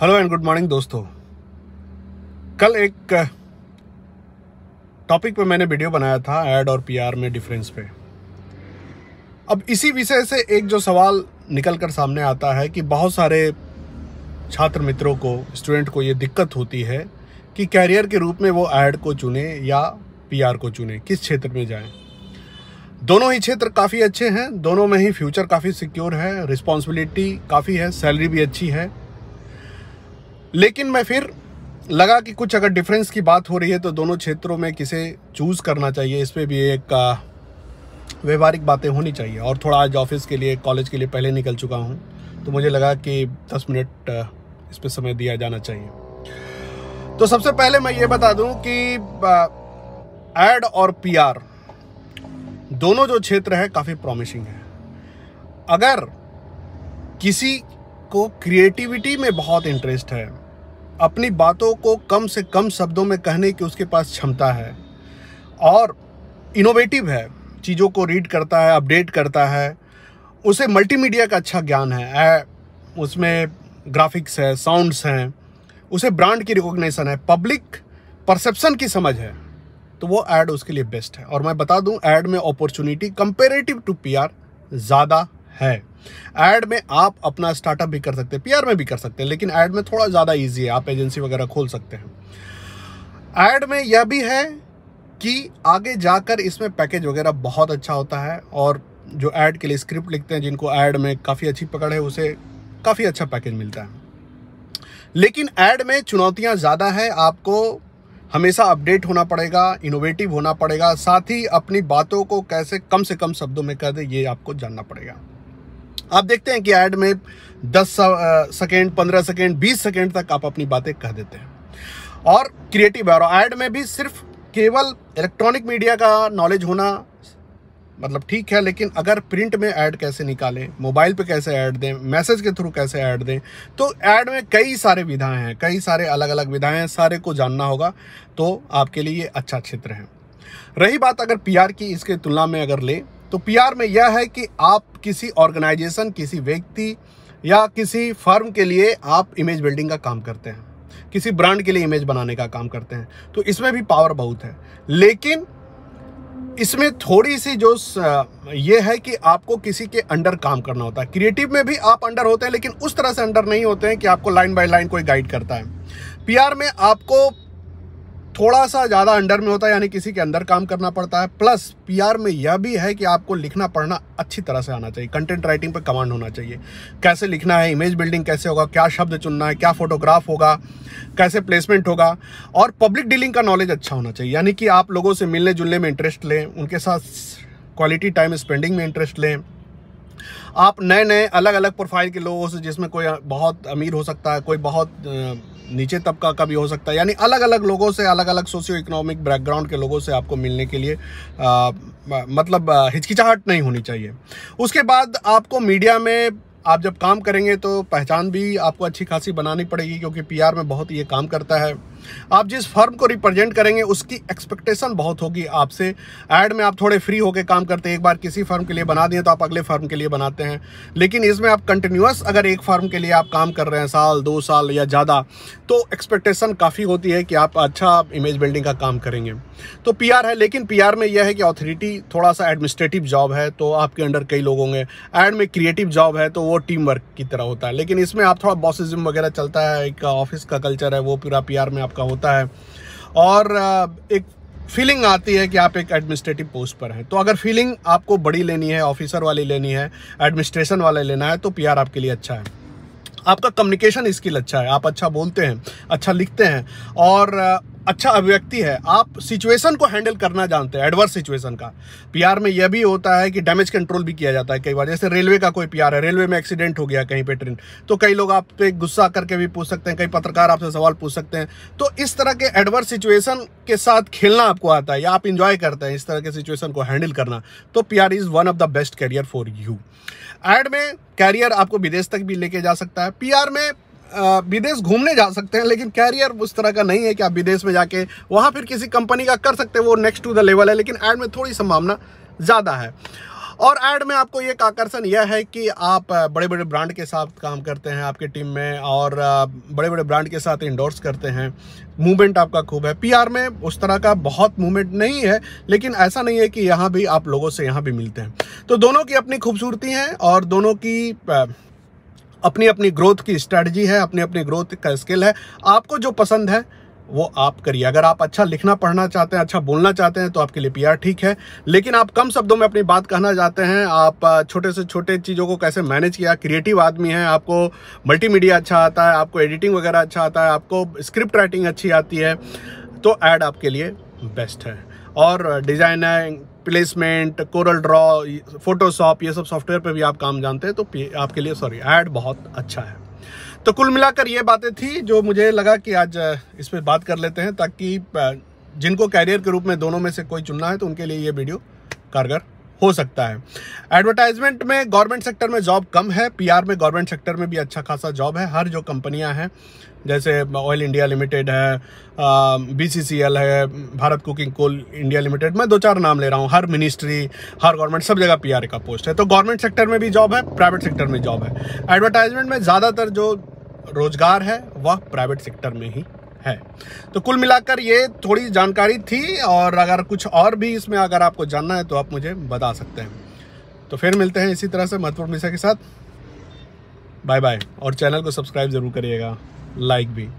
hello and good morning दोस्तों कल एक टॉपिक पे मैंने वीडियो बनाया था एड और पीआर में डिफरेंस पे अब इसी विषय से एक जो सवाल निकल कर सामने आता है कि बहुत सारे छात्र मित्रों को स्टूडेंट को ये दिक्कत होती है कि कैरियर के रूप में वो एड को चुने या पीआर को चुने किस क्षेत्र में जाएं दोनों ही क्षेत्र काफ़ी अच्छे हैं दोनों में ही फ्यूचर काफ़ी सिक्योर है रिस्पॉन्सिबिलिटी काफ़ी है सैलरी भी अच्छी है लेकिन मैं फिर लगा कि कुछ अगर डिफरेंस की बात हो रही है तो दोनों क्षेत्रों में किसे चूज़ करना चाहिए इस पर भी एक व्यवहारिक बातें होनी चाहिए और थोड़ा आज ऑफिस के लिए कॉलेज के लिए पहले निकल चुका हूँ तो मुझे लगा कि दस मिनट इस पर समय दिया जाना चाहिए तो सबसे पहले मैं ये बता दूं कि एड और पीआर दोनों जो क्षेत्र है काफ़ी प्रॉमिसिंग है अगर किसी को क्रिएटिविटी में बहुत इंटरेस्ट है अपनी बातों को कम से कम शब्दों में कहने की उसके पास क्षमता है और इनोवेटिव है चीज़ों को रीड करता है अपडेट करता है उसे मल्टीमीडिया का अच्छा ज्ञान है उसमें ग्राफिक्स है साउंड्स हैं उसे ब्रांड की रिकॉग्निशन है पब्लिक परसेप्शन की समझ है तो वो ऐड उसके लिए बेस्ट है और मैं बता दूं ऐड में अपॉर्चुनिटी कंपेरेटिव टू पीआर ज़्यादा है एड में आप अपना स्टार्टअप भी कर सकते हैं पीआर में भी कर सकते हैं लेकिन ऐड में थोड़ा ज़्यादा इजी है आप एजेंसी वगैरह खोल सकते हैं एड में यह भी है कि आगे जाकर इसमें पैकेज वगैरह बहुत अच्छा होता है और जो एड के लिए स्क्रिप्ट लिखते हैं जिनको एड में काफ़ी अच्छी पकड़ है उसे काफ़ी अच्छा पैकेज मिलता है लेकिन ऐड में चुनौतियां ज़्यादा है आपको हमेशा अपडेट होना पड़ेगा इनोवेटिव होना पड़ेगा साथ ही अपनी बातों को कैसे कम से कम शब्दों में कह दे ये आपको जानना पड़ेगा आप देखते हैं कि ऐड में दस सेकेंड पंद्रह सेकेंड बीस सेकेंड तक आप अपनी बातें कह देते हैं और क्रिएटिव है और ऐड में भी सिर्फ केवल इलेक्ट्रॉनिक मीडिया का नॉलेज होना मतलब ठीक है लेकिन अगर प्रिंट में ऐड कैसे निकालें मोबाइल पे कैसे ऐड दें मैसेज के थ्रू कैसे ऐड दें तो ऐड में कई सारे विधाएं हैं कई सारे अलग अलग विधाएं हैं सारे को जानना होगा तो आपके लिए ये अच्छा क्षेत्र है रही बात अगर पीआर की इसके तुलना में अगर ले तो पीआर में यह है कि आप किसी ऑर्गेनाइजेशन किसी व्यक्ति या किसी फर्म के लिए आप इमेज बिल्डिंग का काम करते हैं किसी ब्रांड के लिए इमेज बनाने का काम करते हैं तो इसमें भी पावर बहुत है लेकिन इसमें थोड़ी सी जो ये है कि आपको किसी के अंडर काम करना होता है क्रिएटिव में भी आप अंडर होते हैं लेकिन उस तरह से अंडर नहीं होते हैं कि आपको लाइन बाय लाइन कोई गाइड करता है पीआर में आपको थोड़ा सा ज़्यादा अंडर में होता है यानी किसी के अंदर काम करना पड़ता है प्लस पीआर में यह भी है कि आपको लिखना पढ़ना अच्छी तरह से आना चाहिए कंटेंट राइटिंग पर कमांड होना चाहिए कैसे लिखना है इमेज बिल्डिंग कैसे होगा क्या शब्द चुनना है क्या फोटोग्राफ होगा कैसे प्लेसमेंट होगा और पब्लिक डीलिंग का नॉलेज अच्छा होना चाहिए यानी कि आप लोगों से मिलने जुलने में इंटरेस्ट लें उनके साथ क्वालिटी टाइम स्पेंडिंग में इंटरेस्ट लें आप नए नए अलग अलग प्रोफाइल के लोगों से जिसमें कोई बहुत अमीर हो सकता है कोई बहुत नीचे तबका का भी हो सकता है यानी अलग अलग लोगों से अलग अलग सोशियो इकोनॉमिक बैकग्राउंड के लोगों से आपको मिलने के लिए आ, मतलब हिचकिचाहट नहीं होनी चाहिए उसके बाद आपको मीडिया में आप जब काम करेंगे तो पहचान भी आपको अच्छी खासी बनानी पड़ेगी क्योंकि पीआर में बहुत ये काम करता है आप जिस फर्म को रिप्रेजेंट करेंगे उसकी एक्सपेक्टेशन बहुत होगी आपसे ऐड में आप थोड़े फ्री होकर काम करते हैं एक बार किसी फर्म के लिए बना दिए तो आप अगले फर्म के लिए बनाते हैं लेकिन इसमें आप कंटिन्यूस अगर एक फर्म के लिए आप काम कर रहे हैं साल दो साल या ज़्यादा तो एक्सपेक्टेशन काफ़ी होती है कि आप अच्छा इमेज बिल्डिंग का काम करेंगे तो पी है लेकिन पी में यह है कि ऑथोरिटी थोड़ा सा एडमिनिस्ट्रेटिव जॉब है तो आपके अंडर कई लोग होंगे एड में क्रिएटिव जॉब है तो वो टीम वर्क की तरह होता है लेकिन इसमें आप थोड़ा बॉसिज्म वगैरह चलता है एक ऑफिस का कल्चर है वो पूरा पी में आप आपका होता है और एक फीलिंग आती है कि आप एक एडमिनिस्ट्रेटिव पोस्ट पर हैं तो अगर फीलिंग आपको बड़ी लेनी है ऑफिसर वाली लेनी है एडमिनिस्ट्रेशन वाले लेना है तो पीआर आपके लिए अच्छा है आपका कम्युनिकेशन स्किल अच्छा है आप अच्छा बोलते हैं अच्छा लिखते हैं और अच्छा अभिव्यक्ति है आप सिचुएशन को हैंडल करना जानते हैं एडवर्स सिचुएशन का पीआर में यह भी होता है कि डैमेज कंट्रोल भी किया जाता है कई बार जैसे रेलवे का कोई पीआर है रेलवे में एक्सीडेंट हो गया कहीं पे ट्रेन तो कई लोग आप पे गुस्सा करके भी पूछ सकते हैं कई पत्रकार आपसे सवाल पूछ सकते हैं तो इस तरह के एडवर्स सिचुएशन के साथ खेलना आपको आता है या आप इंजॉय करते हैं इस तरह के सिचुएशन को हैंडल करना तो P is one of the best career for you ad में कैरियर आपको विदेश तक भी लेके जा सकता है पी में विदेश घूमने जा सकते हैं लेकिन कैरियर उस तरह का नहीं है कि आप विदेश में जाके वहाँ फिर किसी कंपनी का कर सकते हैं वो नेक्स्ट टू द लेवल है लेकिन एड में थोड़ी संभावना ज़्यादा है और ऐड में आपको एक आकर्षण यह है कि आप बड़े बड़े ब्रांड के साथ काम करते हैं आपके टीम में और बड़े बड़े ब्रांड के साथ इंडोर्स करते हैं मूवमेंट आपका खूब है पीआर में उस तरह का बहुत मूवमेंट नहीं है लेकिन ऐसा नहीं है कि यहाँ भी आप लोगों से यहाँ भी मिलते हैं तो दोनों की अपनी खूबसूरती हैं और दोनों की अपनी अपनी ग्रोथ की स्ट्रेटजी है अपनी अपनी ग्रोथ का स्किल है आपको जो पसंद है वो आप करिए अगर आप अच्छा लिखना पढ़ना चाहते हैं अच्छा बोलना चाहते हैं तो आपके लिए पीआर ठीक है लेकिन आप कम शब्दों में अपनी बात कहना चाहते हैं आप छोटे से छोटे चीज़ों को कैसे मैनेज किया क्रिएटिव आदमी हैं आपको मल्टीमीडिया अच्छा आता है आपको एडिटिंग वगैरह अच्छा आता है आपको स्क्रिप्ट राइटिंग अच्छी आती है तो ऐड आपके लिए बेस्ट है और designing placement CorelDRAW Photoshop ये सब सॉफ्टवेयर पे भी आप काम जानते हैं तो आपके लिए सॉरी ऐड बहुत अच्छा है तो कुल मिलाकर ये बातें थी जो मुझे लगा कि आज इस पर बात कर लेते हैं ताकि जिनको कैरियर के रूप में दोनों में से कोई चुनना है तो उनके लिए ये वीडियो कारगर हो सकता है एडवर्टाइजमेंट में गवर्नमेंट सेक्टर में जॉब कम है पीआर में गवर्नमेंट सेक्टर में भी अच्छा खासा जॉब है हर जो कंपनियां हैं जैसे ऑयल इंडिया लिमिटेड है बीसीसीएल है Bharat Coking Coal India Limited मैं दो चार नाम ले रहा हूँ हर मिनिस्ट्री हर गवर्नमेंट सब जगह पीआर का पोस्ट है तो गवर्नमेंट सेक्टर में भी जॉब है प्राइवेट सेक्टर में जॉब है एडवर्टाइजमेंट में ज़्यादातर जो रोजगार है वह प्राइवेट सेक्टर में ही है तो कुल मिलाकर ये थोड़ी जानकारी थी और अगर कुछ और भी इसमें अगर आपको जानना है तो आप मुझे बता सकते हैं तो फिर मिलते हैं इसी तरह से महत्वपूर्ण विषय के साथ बाय बाय और चैनल को सब्सक्राइब ज़रूर करिएगा लाइक भी